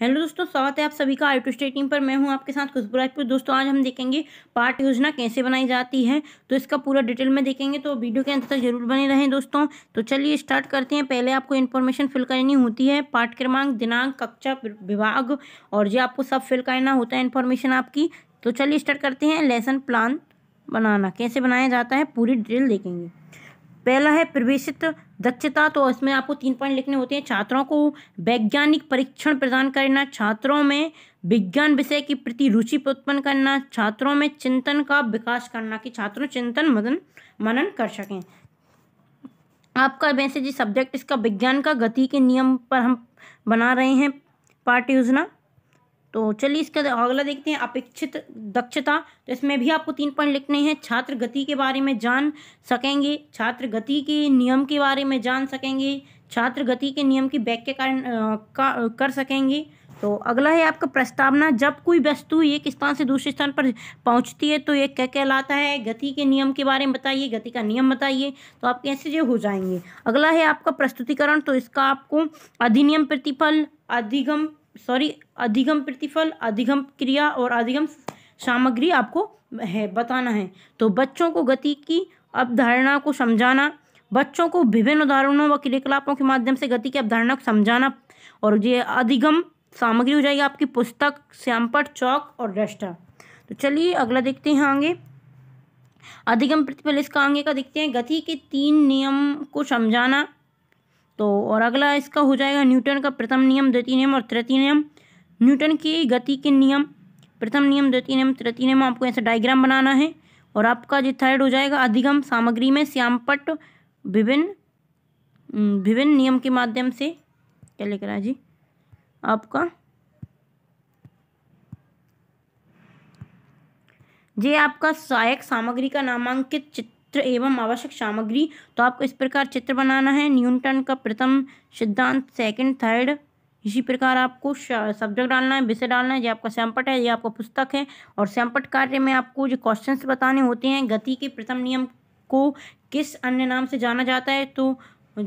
Hello दोस्तों स्वागत है आप सभी का आई टू टीम पर मैं हूं आपके साथ खुशबू राजपूत दोस्तों आज हम देखेंगे पार्ट योजना कैसे बनाई जाती है तो इसका पूरा डिटेल में देखेंगे तो वीडियो के अंत तक जरूर बने रहें दोस्तों तो चलिए स्टार्ट करते हैं पहले आपको इन्फॉर्मेशन फिल करनी होती है पाठ क्रमांक दिनांक कक्षा विभाग और जो आपको सब फिल करना होता है इन्फॉर्मेशन आपकी तो चलिए स्टार्ट करते हैं लेसन प्लान बनाना कैसे बनाया जाता है पूरी डिटेल देखेंगे पहला है प्रवेशित दक्षता तो इसमें आपको तीन पॉइंट लिखने होते हैं छात्रों को वैज्ञानिक परीक्षण प्रदान करना छात्रों में विज्ञान विषय के प्रति रुचि उत्पन्न करना छात्रों में चिंतन का विकास करना कि छात्रों चिंतन मदन मनन कर सकें आपका वैसे जी सब्जेक्ट इसका विज्ञान का गति के नियम पर हम बना रहे हैं पाठ योजना तो चलिए इसका अगला देखते हैं अपेक्षित दक्षता तो इसमें भी आपको तीन पॉइंट लिखने हैं छात्र गति के बारे में जान सकेंगे छात्र गति के नियम के बारे में जान सकेंगे छात्र गति के नियम की बैक के कारण का, कर सकेंगे तो अगला है आपका प्रस्तावना जब कोई वस्तु एक स्थान से दूसरे स्थान पर पहुंचती है तो ये क्या कहलाता है गति के नियम के बारे में बताइए गति का नियम बताइए तो आप कैसे जो हो जाएंगे अगला है आपका प्रस्तुतिकरण तो इसका आपको अधिनियम प्रतिफल अधिगम सॉरी अधिगम प्रतिफल अधिगम क्रिया और अधिगम सामग्री आपको है बताना है तो बच्चों को गति की अवधारणा को समझाना बच्चों को विभिन्न उदाहरणों व क्रियाकलापों के माध्यम से गति की अवधारणा को समझाना और ये अधिगम सामग्री हो जाएगी आपकी पुस्तक श्यामपट चौक और रस्टा तो चलिए अगला देखते हैं आगे अधिगम प्रतिफल इसका आगे का देखते हैं गति के तीन नियम को समझाना तो और अगला इसका हो जाएगा न्यूटन का प्रथम नियम द्वितीय नियम और तृतीय नियम न्यूटन की गति के नियम प्रथम नियम द्वितीय नियम तृतीय नियम आपको ऐसा डायग्राम बनाना है और आपका जो थर्ड हो जाएगा अधिगम सामग्री में श्यामपट विभिन्न विभिन्न नियम के माध्यम से क्या लिख रहा है जी आपका आपका सहायक सामग्री का नामांकित चित्र चित्र एवं आवश्यक सामग्री तो आपको इस प्रकार चित्र बनाना है न्यूटन का प्रथम सिद्धांत सेकंड थर्ड इसी प्रकार आपको सब्जेक्ट डालना है विषय डालना है ये आपका सैम्पट है ये आपका पुस्तक है और सैम्पट कार्य में आपको जो क्वेश्चंस बताने होते हैं गति के प्रथम नियम को किस अन्य नाम से जाना जाता है तो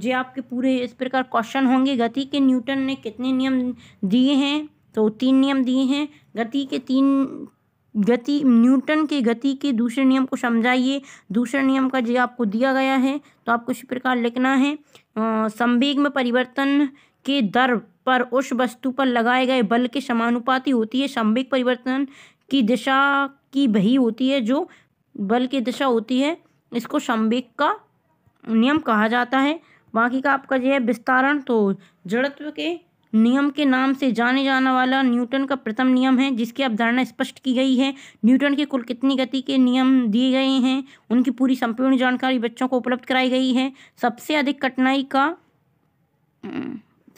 ये आपके पूरे इस प्रकार क्वेश्चन होंगे गति के न्यूटन ने कितने नियम दिए हैं तो तीन नियम दिए हैं गति के तीन गति न्यूटन के गति के दूसरे नियम को समझाइए दूसरे नियम का जो आपको दिया गया है तो आपको इसी प्रकार लिखना है संवेग में परिवर्तन के दर पर उस वस्तु पर लगाए गए बल के समानुपाती होती है संवेग परिवर्तन की दिशा की वही होती है जो बल की दिशा होती है इसको संवेग का नियम कहा जाता है बाकी का आपका जो है विस्तारण तो जड़त्व के नियम के नाम से जाने जाने वाला न्यूटन का प्रथम नियम है जिसकी अवधारणा स्पष्ट की गई है न्यूटन के कुल कितनी गति के नियम दिए गए हैं उनकी पूरी संपूर्ण जानकारी बच्चों को उपलब्ध कराई गई है सबसे अधिक कठिनाई का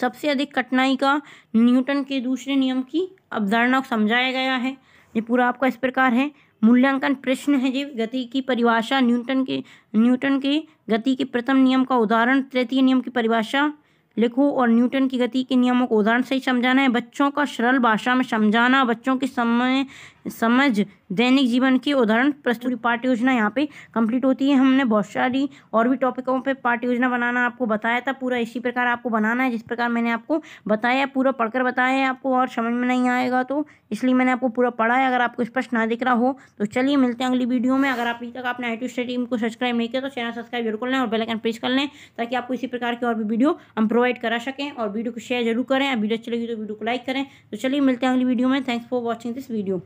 सबसे अधिक कठिनाई का न्यूटन के दूसरे नियम की अवधारणा को समझाया गया है ये पूरा आपका इस प्रकार है मूल्यांकन प्रश्न है जी गति की परिभाषा न्यूटन के न्यूटन के गति के प्रथम नियम का उदाहरण तृतीय नियम की परिभाषा लिखो और न्यूटन की गति के नियमों को उदाहरण से ही समझाना है बच्चों का सरल भाषा में समझाना बच्चों के समय समझ दैनिक जीवन के उदाहरण प्रस्तुत हम्म। पाठ योजना यहाँ पे कंप्लीट होती है हमने बहुत सारी और भी टॉपिकों पे पाठ योजना बनाना आपको बताया था पूरा इसी प्रकार आपको बनाना है जिस प्रकार मैंने आपको बताया पूरा पढ़कर बताया है आपको और समझ में नहीं आएगा तो इसलिए मैंने आपको पूरा पढ़ा है अगर आपको स्पष्ट ना दिख रहा हो तो चलिए मिलते हैं अगली वीडियो में अगर अभी तक आपने आई टू स्टडी को सब्सक्राइब नहीं किया तो चैनल सब्सक्राइब जरूर कर लें और बेलाइकन प्रेस कर लें ताकि आपको इसी प्रकार की और भी वीडियो हम प्रोवाइड करा सकें और वीडियो को शेयर जरूर करें वीडियो अच्छी लगी तो वीडियो को लाइक करें तो चलिए मिलते हैं अगली वीडियो में thanks for watching this video